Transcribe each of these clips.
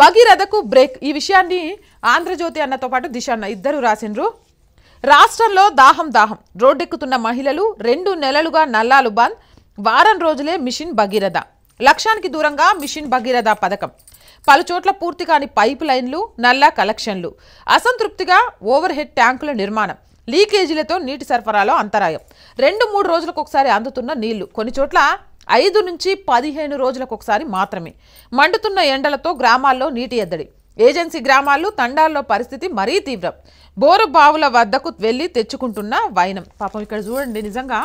భగీరథకు break ఈ విషయాన్ని ఆంధ్రజ్యోతి అన్నతో పాటు దిశ అన్న ఇద్దరు రాసిండ్రు రాష్ట్రంలో దాహం దాహం రోడ్డెక్కుతున్న మహిళలు రెండు నెలలుగా నల్లాలు బంద్ వారం రోజులే మిషన్ భగీరథ లక్ష్యానికి దూరంగా మిషన్ భగీరథ పథకం పలు చోట్ల పూర్తి కాని పైప్ లైన్లు నల్లా కలెక్షన్లు అసంతృప్తిగా ఓవర్ హెడ్ ట్యాంకుల నిర్మాణం లీకేజీలతో నీటి సరఫరాలో అంతరాయం రెండు మూడు రోజులకు ఒకసారి అందుతున్న నీళ్లు కొన్ని చోట్ల ఐదు నుంచి పదిహేను రోజులకు ఒకసారి మాత్రమే మండుతున్న ఎండలతో గ్రామాల్లో నీటి ఎద్దడి ఏజెన్సీ గ్రామాల్లో తండాల్లో పరిస్థితి మరీ తీవ్రం బోరు బావుల వద్దకు వెళ్ళి తెచ్చుకుంటున్న వైనం పాపం ఇక్కడ చూడండి నిజంగా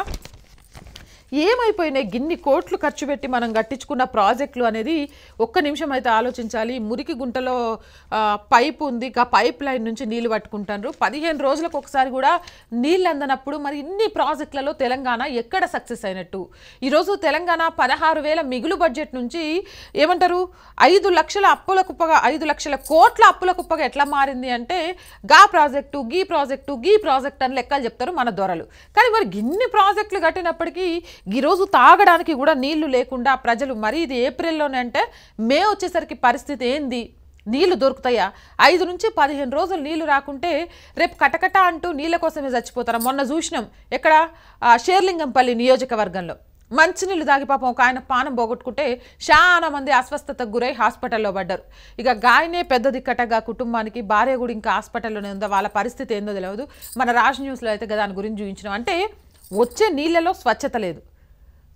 ఏమైపోయినాయి గిన్ని కోట్లు ఖర్చు పెట్టి మనం కట్టించుకున్న ప్రాజెక్టులు అనేది ఒక్క నిమిషం అయితే ఆలోచించాలి మురికి గుంటలో పైప్ ఉంది ఆ పైప్ లైన్ నుంచి నీళ్లు పట్టుకుంటారు పదిహేను రోజులకు ఒకసారి కూడా నీళ్ళు అందనప్పుడు మరి ఇన్ని ప్రాజెక్టులలో తెలంగాణ ఎక్కడ సక్సెస్ అయినట్టు ఈరోజు తెలంగాణ పదహారు వేల మిగులు బడ్జెట్ నుంచి ఏమంటారు ఐదు లక్షల అప్పుల కుప్పగా ఐదు లక్షల కోట్ల అప్పుల కుప్పగా ఎట్లా మారింది అంటే గా ప్రాజెక్టు గీ ప్రాజెక్టు గీ ప్రాజెక్ట్ అని లెక్కలు చెప్తారు మన దొరలు కానీ మరి గిన్ని ప్రాజెక్టులు కట్టినప్పటికీ ఈరోజు తాగడానికి కూడా నీళ్లు లేకుండా ప్రజలు మరీ ఇది ఏప్రిల్లోనే అంటే మే వచ్చేసరికి పరిస్థితి ఏంది నీళ్లు దొరుకుతాయా ఐదు నుంచి పదిహేను రోజులు నీళ్లు రాకుంటే రేపు కటకట అంటూ నీళ్ళ కోసమే చచ్చిపోతారు మొన్న చూసినాం ఎక్కడ షేర్లింగంపల్లి నియోజకవర్గంలో మంచినీళ్ళు తాగి పాపం ఒక ఆయన పానం పోగొట్టుకుంటే చాలా మంది అస్వస్థతకు గురై హాస్పిటల్లో పడ్డారు ఇక గాయనే పెద్ద దిక్కటగా కుటుంబానికి భార్య కూడా ఇంకా హాస్పిటల్లోనే ఉందా వాళ్ళ పరిస్థితి ఏందో తెలియదు మన రాజ్ న్యూస్లో అయితే దాని గురించి చూపించినాం అంటే వచ్చే నీళ్ళలో స్వచ్ఛత లేదు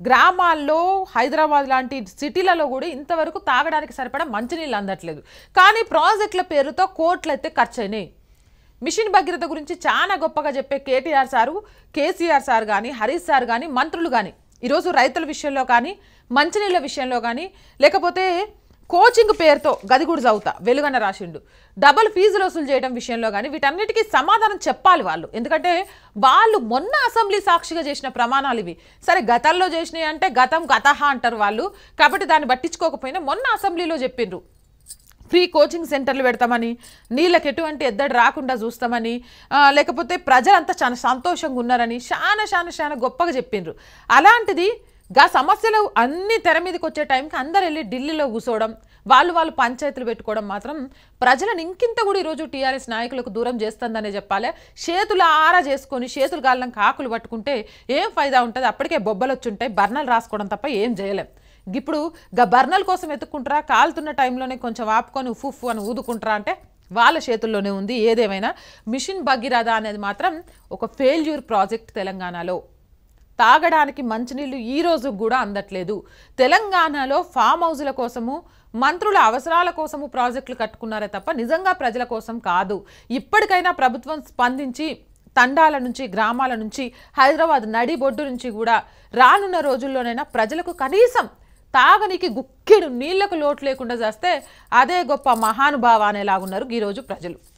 గ్రామాల్లో హైదరాబాద్ లాంటి సిటీలలో కూడా ఇంతవరకు తాగడానికి సరిపడా మంచినీళ్ళు అందట్లేదు కానీ ప్రాజెక్టుల పేరుతో అయితే ఖర్చు అయినాయి మిషన్ భగీరథ గురించి చాలా గొప్పగా చెప్పే కేటీఆర్ సారు కేసీఆర్ సార్ కానీ హరీష్ సార్ కానీ మంత్రులు కానీ ఈరోజు రైతుల విషయంలో కానీ మంచినీళ్ళ విషయంలో కానీ లేకపోతే కోచింగ్ పేరుతో గదిగుడు చదువుతా వెలుగన్న రాసిండు డబల్ ఫీజులు వసూలు చేయడం విషయంలో కానీ వీటన్నిటికీ సమాధానం చెప్పాలి వాళ్ళు ఎందుకంటే వాళ్ళు మొన్న అసెంబ్లీ సాక్షిగా చేసిన ప్రమాణాలు ఇవి సరే గతంలో చేసినాయి అంటే గతం గతహ అంటారు వాళ్ళు కాబట్టి దాన్ని పట్టించుకోకపోయినా మొన్న అసెంబ్లీలో చెప్పిండ్రు ఫ్రీ కోచింగ్ సెంటర్లు పెడతామని నీళ్ళకి ఎటువంటి ఎద్దడి రాకుండా చూస్తామని లేకపోతే ప్రజలంతా చాలా సంతోషంగా ఉన్నారని చాలా చాలా చాలా గొప్పగా చెప్పిండ్రు అలాంటిది గా సమస్యలు అన్ని తెర మీదకి వచ్చే టైంకి అందరు వెళ్ళి ఢిల్లీలో కూసోవడం వాళ్ళు వాళ్ళు పంచాయతీలు పెట్టుకోవడం మాత్రం ప్రజలను ఇంకింత కూడా ఈరోజు టీఆర్ఎస్ నాయకులకు దూరం చేస్తుందనే చెప్పాలి చేతులు ఆరా చేసుకొని చేతులు గాలం కాకులు పట్టుకుంటే ఏం ఫైదా ఉంటుంది అప్పటికే బొబ్బలు ఉంటాయి బర్నలు రాసుకోవడం తప్ప ఏం చేయలేం ఇప్పుడు గా బర్నల్ కోసం ఎత్తుక్కుంటారా కాలుతున్న టైంలోనే కొంచెం ఆపుకొని ఉఫ్ అని ఊదుకుంటారా అంటే వాళ్ళ చేతుల్లోనే ఉంది ఏదేమైనా మిషన్ భగీరథ అనేది మాత్రం ఒక ఫెయిల్యూర్ ప్రాజెక్ట్ తెలంగాణలో తాగడానికి మంచినీళ్లు ఈ రోజు కూడా అందట్లేదు తెలంగాణలో ఫామ్ హౌజుల కోసము మంత్రుల అవసరాల కోసము ప్రాజెక్టులు కట్టుకున్నారే తప్ప నిజంగా ప్రజల కోసం కాదు ఇప్పటికైనా ప్రభుత్వం స్పందించి తండాల నుంచి గ్రామాల నుంచి హైదరాబాద్ నడిబొడ్డు నుంచి కూడా రానున్న రోజుల్లోనైనా ప్రజలకు కనీసం తాగనికి గుక్కెడు నీళ్లకు లోటు లేకుండా చేస్తే అదే గొప్ప మహానుభావ అనేలాగున్నారు ఈరోజు ప్రజలు